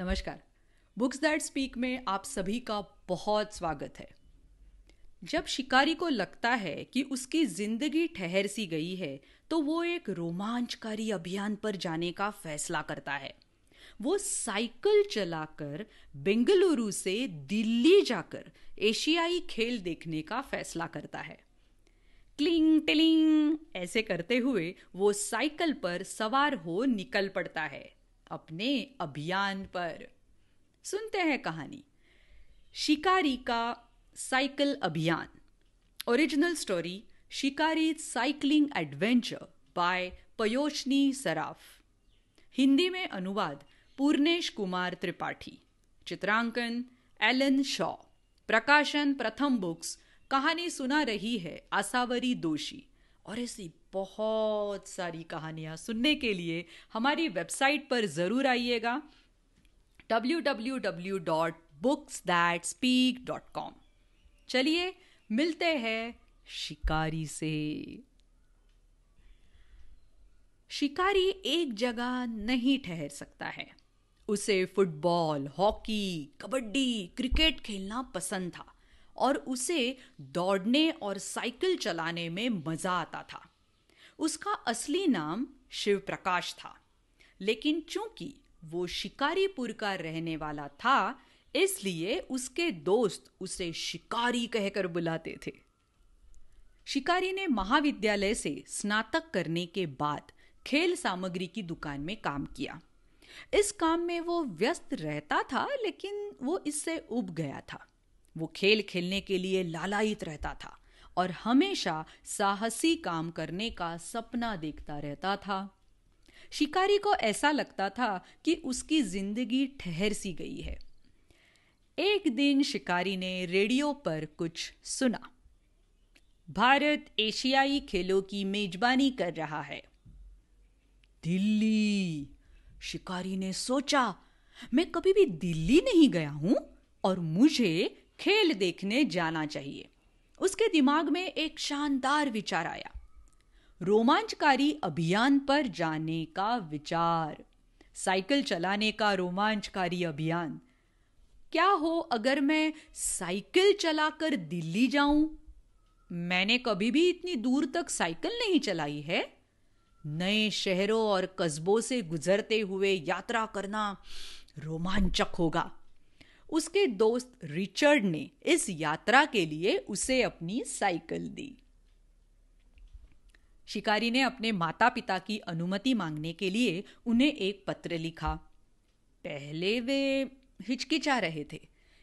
नमस्कार books that speak में आप सभी का बहुत स्वागत है जब शिकारी को लगता है कि उसकी जिंदगी ठहर सी गई है तो वो एक रोमांचकारी अभियान पर जाने का फैसला करता है वो साइकिल चलाकर बेंगलुरु से दिल्ली जाकर एशियाई खेल देखने का फैसला करता है क्लिंग टिलिंग ऐसे करते हुए वो साइकिल पर सवार हो निकल पड़ता है अपने अभियान पर सुनते हैं कहानी शिकारी का साइकिल अभियान original story Shikari cycling adventure by Payoshni Saraf Hindi में अनुवाद पूर्णेश कुमार त्रिपाठी चित्रांकन एलन शॉ प्रकाशन प्रथम बुक्स कहानी सुना रही है आसावरी दोषी और ऐसी बहुत सारी कहानियाँ सुनने के लिए हमारी वेबसाइट पर ज़रूर आइएगा W W W dot books that speak dot com चलिए मिलते हैं शिकारी से शिकारी एक जगह नहीं ठहर सकता है उसे फुटबॉल हॉकी कबड्डी क्रिकेट खेलना पसंद था और उसे दौड़ने और साइकिल चलाने में मज़ा आता था उसका असली नाम शिव प्रकाश था लेकिन चूंकि वो शिकारीपुर का रहने वाला था इसलिए उसके दोस्त उसे शिकारी कहकर बुलाते थे शिकारी ने महाविद्यालय से स्नातक करने के बाद खेल सामग्री की दुकान में काम किया इस काम में वो व्यस्त रहता था लेकिन वो इससे उब गया था वो खेल खेलने के लिए लालायित रहता था और हमेशा साहसी काम करने का सपना देखता रहता था शिकारी को ऐसा लगता था कि उसकी जिंदगी ठहर सी गई है एक दिन शिकारी ने रेडियो पर कुछ सुना भारत एशियाई खेलों की मेजबानी कर रहा है दिल्ली शिकारी ने सोचा मैं कभी भी दिल्ली नहीं गया हूं और मुझे खेल देखने जाना चाहिए उसके दिमाग में एक शानदार विचार आया रोमांचकारी अभियान पर जाने का विचार साइकिल चलाने का रोमांचकारी अभियान क्या हो अगर मैं साइकिल चलाकर दिल्ली जाऊं मैंने कभी भी इतनी दूर तक साइकिल नहीं चलाई है नए शहरों और कस्बों से गुजरते हुए यात्रा करना रोमांचक होगा उसके दोस्त रिचर्ड ने इस यात्रा के लिए उसे अपनी साइकिल दी शिकारी ने अपने माता पिता की अनुमति मांगने के लिए उन्हें एक पत्र लिखा पहले वे हिचकिचा रहे थे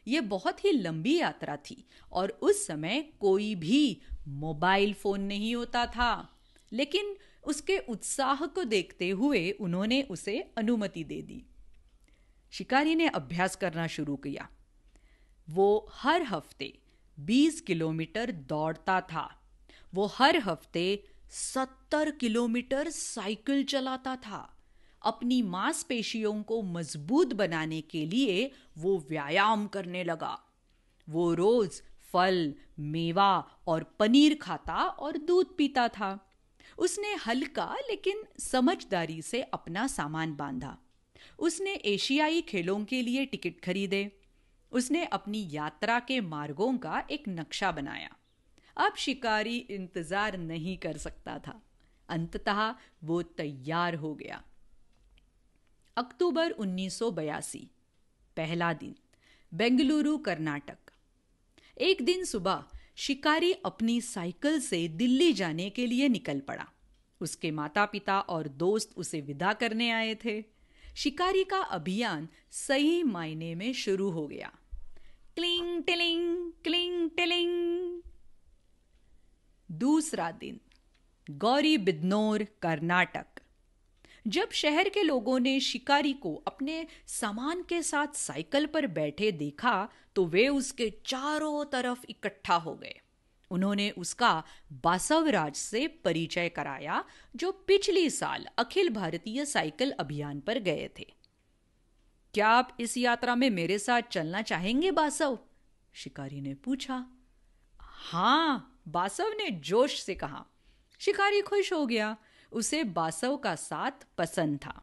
ये बहुत ही लंबी यात्रा थी और उस समय कोई भी मोबाइल फोन नहीं होता था लेकिन उसके उत्साह को देखते हुए उन्होंने उसे अनुमति दे दी शिकारी ने अभ्यास करना शुरू किया वो हर हफ्ते 20 किलोमीटर दौड़ता था वो हर हफ्ते 70 किलोमीटर साइकिल चलाता था अपनी मांसपेशियों को मजबूत बनाने के लिए वो व्यायाम करने लगा वो रोज फल मेवा और पनीर खाता और दूध पीता था उसने हल्का लेकिन समझदारी से अपना सामान बांधा उसने एशियाई खेलों के लिए टिकट खरीदे उसने अपनी यात्रा के मार्गों का एक नक्शा बनाया अब शिकारी इंतजार नहीं कर सकता था अंततः वो तैयार हो गया अक्टूबर 1982 पहला दिन बेंगलुरु कर्नाटक एक दिन सुबह शिकारी अपनी साइकिल से दिल्ली जाने के लिए निकल पड़ा उसके माता पिता और दोस्त उसे विदा करने आए थे शिकारी का अभियान सही मायने में शुरू हो गया क्लिंग टिलिंग क्लिंग टिलिंग दूसरा दिन गौरी बिदनौर कर्नाटक जब शहर के लोगों ने शिकारी को अपने सामान के साथ साइकिल पर बैठे देखा तो वे उसके चारों तरफ इकट्ठा हो गए उन्होंने उसका बासवराज से परिचय कराया जो पिछले साल अखिल भारतीय साइकिल अभियान पर गए थे क्या आप इस यात्रा में मेरे साथ चलना चाहेंगे बासव शिकारी ने पूछा हाँ बासव ने जोश से कहा शिकारी खुश हो गया उसे बासव का साथ पसंद था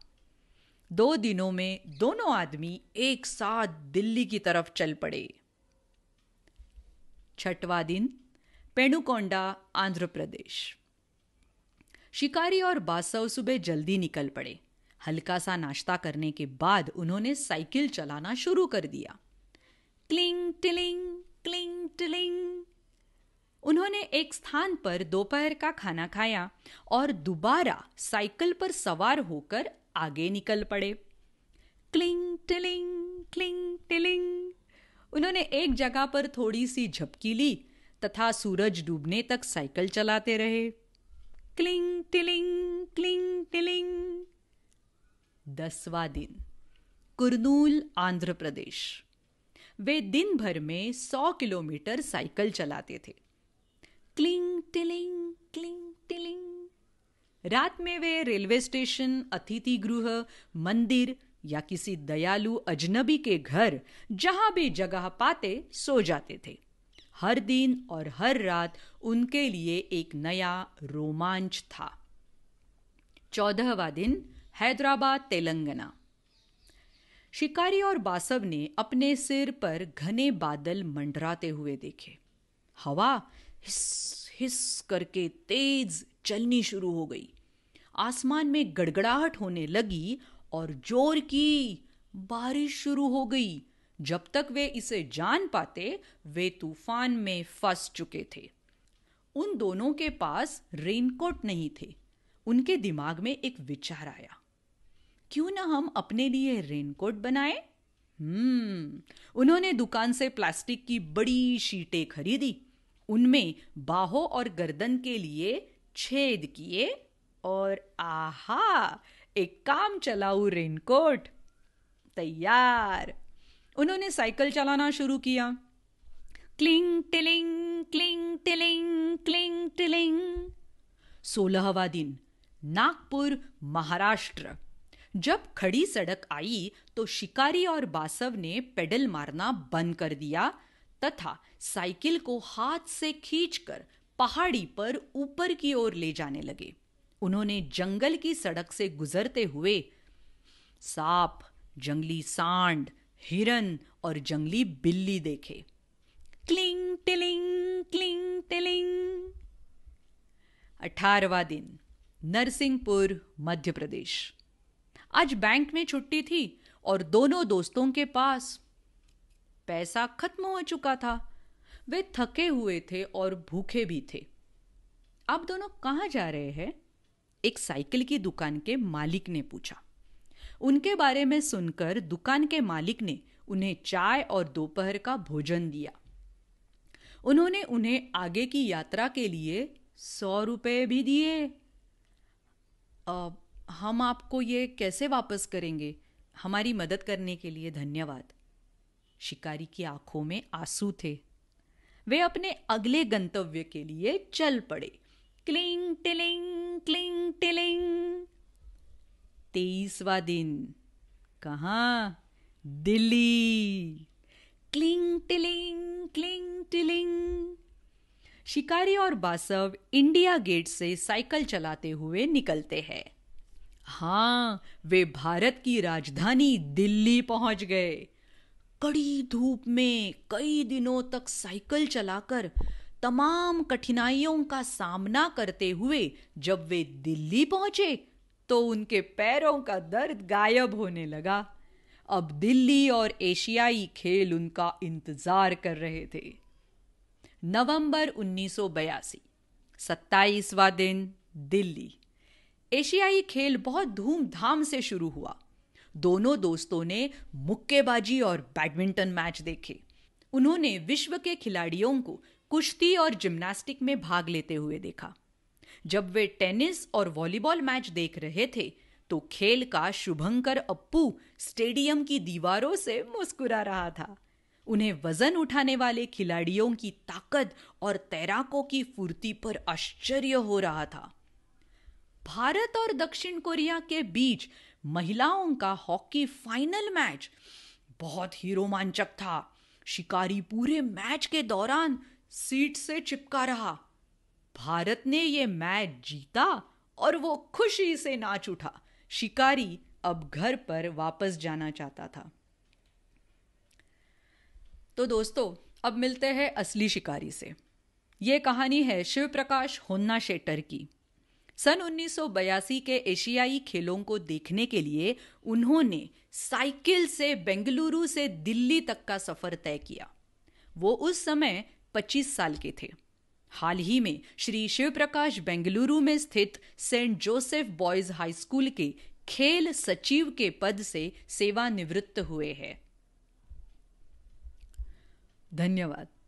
दो दिनों में दोनों आदमी एक साथ दिल्ली की तरफ चल पड़े छठवा दिन पेणुकोंडा आंध्र प्रदेश शिकारी और बासव सुबह जल्दी निकल पड़े हल्का सा नाश्ता करने के बाद उन्होंने साइकिल चलाना शुरू कर दिया क्लिंग टिलिंग क्लिंग टिलिंग उन्होंने एक स्थान पर दोपहर का खाना खाया और दोबारा साइकिल पर सवार होकर आगे निकल पड़े क्लिंग टिलिंग क्लिंग टिलिंग उन्होंने एक जगह पर थोड़ी सी झपकी ली तथा सूरज डूबने तक साइकिल चलाते रहे क्लिंग टिलिंग क्लिंग टिलिंग दसवा दिन कुरनूल आंध्र प्रदेश वे दिन भर में सौ किलोमीटर साइकिल चलाते थे क्लिंग टिलिंग क्लिंग टिलिंग रात में वे रेलवे स्टेशन अतिथि गृह मंदिर या किसी दयालु अजनबी के घर जहां भी जगह पाते सो जाते थे हर दिन और हर रात उनके लिए एक नया रोमांच था चौदहवा दिन हैदराबाद तेलंगाना शिकारी और बासव ने अपने सिर पर घने बादल मंडराते हुए देखे हवा हिस हिस करके तेज चलनी शुरू हो गई आसमान में गड़गड़ाहट होने लगी और जोर की बारिश शुरू हो गई जब तक वे इसे जान पाते वे तूफान में फंस चुके थे उन दोनों के पास रेनकोट नहीं थे उनके दिमाग में एक विचार आया क्यों ना हम अपने लिए रेनकोट बनाए हम्म उन्होंने दुकान से प्लास्टिक की बड़ी शीटें खरीदी उनमें बाहों और गर्दन के लिए छेद किए और आहा एक काम चलाऊ रेनकोट तैयार उन्होंने साइकिल चलाना शुरू किया क्लिंग टिलिंग क्लिंग टिलिंग क्लिंग टिलिंग सोलहवा दिन नागपुर महाराष्ट्र जब खड़ी सड़क आई तो शिकारी और बासव ने पेडल मारना बंद कर दिया तथा साइकिल को हाथ से खींचकर पहाड़ी पर ऊपर की ओर ले जाने लगे उन्होंने जंगल की सड़क से गुजरते हुए सांप जंगली सांड हिरन और जंगली बिल्ली देखे क्लिंग टिलिंग क्लिंग टिलिंग अठारवा दिन नरसिंहपुर मध्य प्रदेश आज बैंक में छुट्टी थी और दोनों दोस्तों के पास पैसा खत्म हो चुका था वे थके हुए थे और भूखे भी थे आप दोनों कहाँ जा रहे हैं एक साइकिल की दुकान के मालिक ने पूछा उनके बारे में सुनकर दुकान के मालिक ने उन्हें चाय और दोपहर का भोजन दिया उन्होंने उन्हें आगे की यात्रा के लिए सौ रुपये भी दिए हम आपको ये कैसे वापस करेंगे हमारी मदद करने के लिए धन्यवाद शिकारी की आंखों में आंसू थे वे अपने अगले गंतव्य के लिए चल पड़े क्लिंग टिलिंग क्लिंग टिलिंग तेईसवा दिन कहा दिल्ली क्लिंग टिलिंग क्लिंग टिलिंग शिकारी और बासव इंडिया गेट से साइकिल चलाते हुए निकलते हैं हाँ वे भारत की राजधानी दिल्ली पहुंच गए कड़ी धूप में कई दिनों तक साइकिल चलाकर तमाम कठिनाइयों का सामना करते हुए जब वे दिल्ली पहुंचे तो उनके पैरों का दर्द गायब होने लगा अब दिल्ली और एशियाई खेल उनका इंतजार कर रहे थे नवंबर 1982 सत्ताईसवा दिन दिल्ली एशियाई खेल बहुत धूमधाम से शुरू हुआ दोनों दोस्तों ने मुक्केबाजी और बैडमिंटन मैच देखे उन्होंने विश्व के खिलाड़ियों को कुश्ती और जिम्नास्टिक में भाग लेते हुए देखा जब वे टेनिस और वॉलीबॉल मैच देख रहे थे तो खेल का शुभंकर अप्पू स्टेडियम की दीवारों से मुस्कुरा रहा था उन्हें वजन उठाने वाले खिलाड़ियों की ताकत और तैराकों की फुर्ती पर आश्चर्य हो रहा था भारत और दक्षिण कोरिया के बीच महिलाओं का हॉकी फाइनल मैच बहुत ही रोमांचक था शिकारी पूरे मैच के दौरान सीट से चिपका रहा भारत ने ये मैच जीता और वो खुशी से नाच उठा शिकारी अब घर पर वापस जाना चाहता था तो दोस्तों अब मिलते हैं असली शिकारी से ये कहानी है शिव प्रकाश होन्ना शेट्टर की सन 1982 के एशियाई खेलों को देखने के लिए उन्होंने साइकिल से बेंगलुरु से दिल्ली तक का सफर तय किया वो उस समय 25 साल के थे हाल ही में श्री शिव प्रकाश बेंगलुरु में स्थित saint Joseph boys high school के खेल सचिव के पद से सेवानिवृत्त हुए हैं धन्यवाद